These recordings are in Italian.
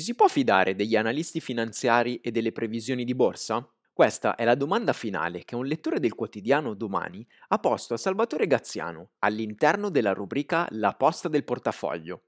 Ci si può fidare degli analisti finanziari e delle previsioni di borsa? Questa è la domanda finale che un lettore del quotidiano Domani ha posto a Salvatore Gazziano all'interno della rubrica La posta del portafoglio.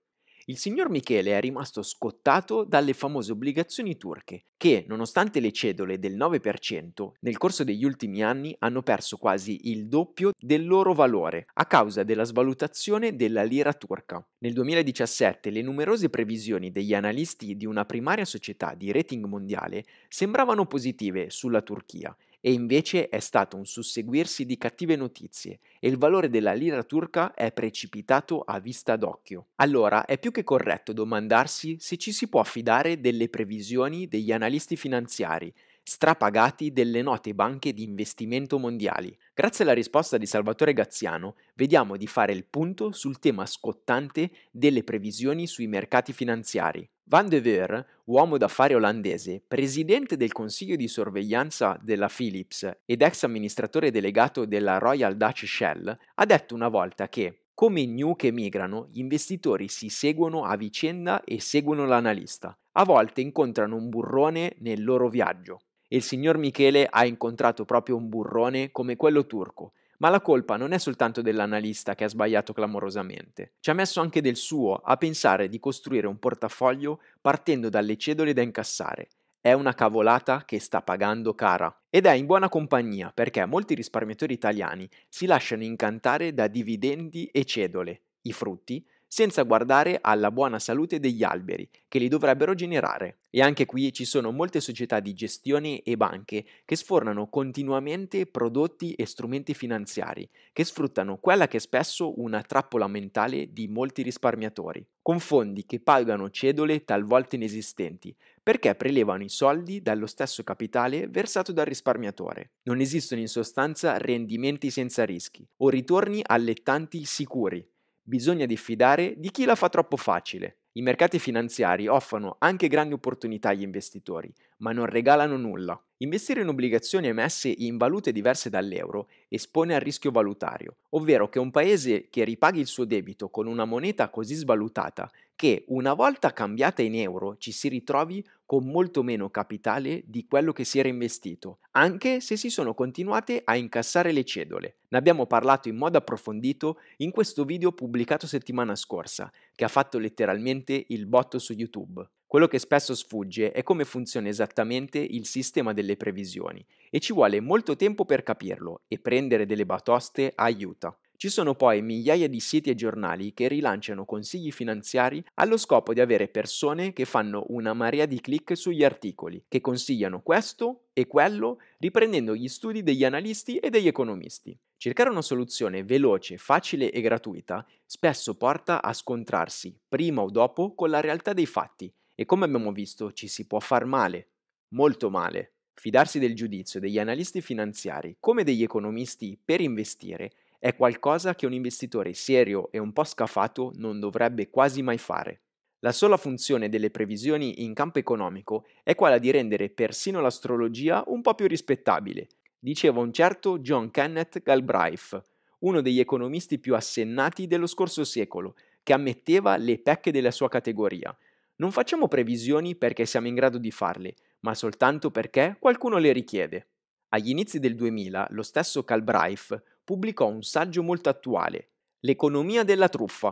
Il signor Michele è rimasto scottato dalle famose obbligazioni turche, che, nonostante le cedole del 9%, nel corso degli ultimi anni hanno perso quasi il doppio del loro valore a causa della svalutazione della lira turca. Nel 2017 le numerose previsioni degli analisti di una primaria società di rating mondiale sembravano positive sulla Turchia e invece è stato un susseguirsi di cattive notizie e il valore della lira turca è precipitato a vista d'occhio. Allora è più che corretto domandarsi se ci si può affidare delle previsioni degli analisti finanziari strapagati delle note banche di investimento mondiali. Grazie alla risposta di Salvatore Gazziano, vediamo di fare il punto sul tema scottante delle previsioni sui mercati finanziari. Van de Veer, uomo d'affari olandese, presidente del consiglio di sorveglianza della Philips ed ex amministratore delegato della Royal Dutch Shell, ha detto una volta che come i new che migrano, gli investitori si seguono a vicenda e seguono l'analista. A volte incontrano un burrone nel loro viaggio. E il signor Michele ha incontrato proprio un burrone come quello turco, ma la colpa non è soltanto dell'analista che ha sbagliato clamorosamente, ci ha messo anche del suo a pensare di costruire un portafoglio partendo dalle cedole da incassare. È una cavolata che sta pagando cara. Ed è in buona compagnia perché molti risparmiatori italiani si lasciano incantare da dividendi e cedole, i frutti senza guardare alla buona salute degli alberi che li dovrebbero generare. E anche qui ci sono molte società di gestione e banche che sfornano continuamente prodotti e strumenti finanziari che sfruttano quella che è spesso una trappola mentale di molti risparmiatori, con fondi che pagano cedole talvolta inesistenti perché prelevano i soldi dallo stesso capitale versato dal risparmiatore. Non esistono in sostanza rendimenti senza rischi o ritorni allettanti sicuri bisogna diffidare di chi la fa troppo facile. I mercati finanziari offrono anche grandi opportunità agli investitori, ma non regalano nulla. Investire in obbligazioni emesse in valute diverse dall'euro espone al rischio valutario, ovvero che un paese che ripaghi il suo debito con una moneta così svalutata che una volta cambiata in euro ci si ritrovi con molto meno capitale di quello che si era investito, anche se si sono continuate a incassare le cedole. Ne abbiamo parlato in modo approfondito in questo video pubblicato settimana scorsa, che ha fatto letteralmente il botto su YouTube. Quello che spesso sfugge è come funziona esattamente il sistema delle previsioni e ci vuole molto tempo per capirlo e prendere delle batoste aiuta. Ci sono poi migliaia di siti e giornali che rilanciano consigli finanziari allo scopo di avere persone che fanno una marea di click sugli articoli, che consigliano questo e quello, riprendendo gli studi degli analisti e degli economisti. Cercare una soluzione veloce, facile e gratuita spesso porta a scontrarsi, prima o dopo, con la realtà dei fatti e come abbiamo visto, ci si può far male, molto male. Fidarsi del giudizio degli analisti finanziari come degli economisti per investire è qualcosa che un investitore serio e un po' scafato non dovrebbe quasi mai fare. La sola funzione delle previsioni in campo economico è quella di rendere persino l'astrologia un po' più rispettabile, diceva un certo John Kenneth Galbraith, uno degli economisti più assennati dello scorso secolo, che ammetteva le pecche della sua categoria non facciamo previsioni perché siamo in grado di farle, ma soltanto perché qualcuno le richiede. Agli inizi del 2000 lo stesso Calbraith pubblicò un saggio molto attuale, L'economia della truffa,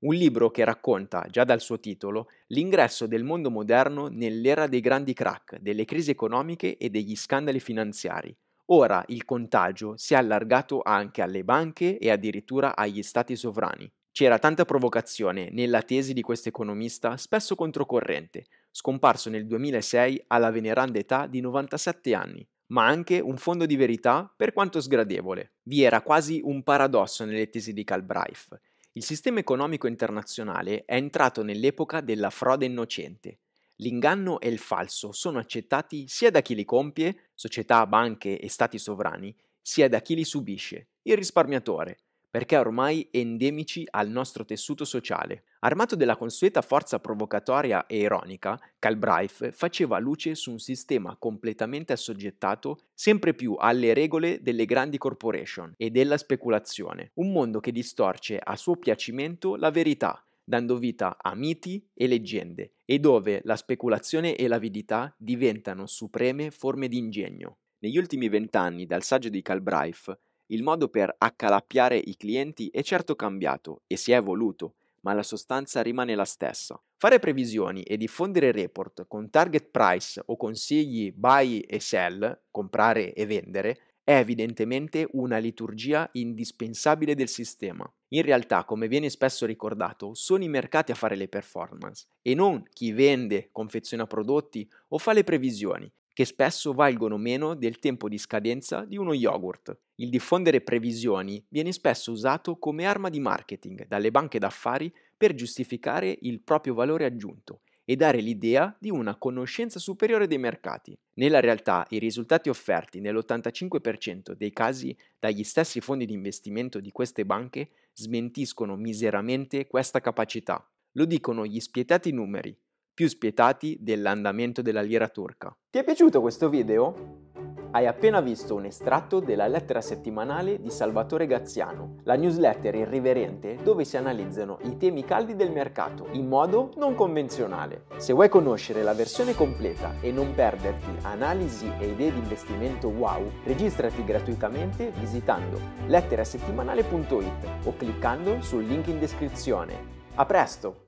un libro che racconta, già dal suo titolo, l'ingresso del mondo moderno nell'era dei grandi crack, delle crisi economiche e degli scandali finanziari. Ora il contagio si è allargato anche alle banche e addirittura agli stati sovrani. C'era tanta provocazione nella tesi di questo economista spesso controcorrente, scomparso nel 2006 alla veneranda età di 97 anni, ma anche un fondo di verità per quanto sgradevole. Vi era quasi un paradosso nelle tesi di Calbraith. Il sistema economico internazionale è entrato nell'epoca della frode innocente. L'inganno e il falso sono accettati sia da chi li compie, società, banche e stati sovrani, sia da chi li subisce, il risparmiatore perché ormai endemici al nostro tessuto sociale. Armato della consueta forza provocatoria e ironica, Calbraith faceva luce su un sistema completamente assoggettato sempre più alle regole delle grandi corporation e della speculazione, un mondo che distorce a suo piacimento la verità, dando vita a miti e leggende, e dove la speculazione e l'avidità diventano supreme forme di ingegno. Negli ultimi vent'anni dal saggio di Calbraith il modo per accalappiare i clienti è certo cambiato e si è evoluto, ma la sostanza rimane la stessa. Fare previsioni e diffondere report con target price o consigli buy e sell, comprare e vendere, è evidentemente una liturgia indispensabile del sistema. In realtà, come viene spesso ricordato, sono i mercati a fare le performance e non chi vende, confeziona prodotti o fa le previsioni, che spesso valgono meno del tempo di scadenza di uno yogurt. Il diffondere previsioni viene spesso usato come arma di marketing dalle banche d'affari per giustificare il proprio valore aggiunto e dare l'idea di una conoscenza superiore dei mercati. Nella realtà i risultati offerti nell'85% dei casi dagli stessi fondi di investimento di queste banche smentiscono miseramente questa capacità. Lo dicono gli spietati numeri più spietati dell'andamento della lira turca. Ti è piaciuto questo video? Hai appena visto un estratto della lettera settimanale di Salvatore Gazziano, la newsletter irriverente dove si analizzano i temi caldi del mercato in modo non convenzionale. Se vuoi conoscere la versione completa e non perderti analisi e idee di investimento wow, registrati gratuitamente visitando letterasettimanale.it o cliccando sul link in descrizione. A presto!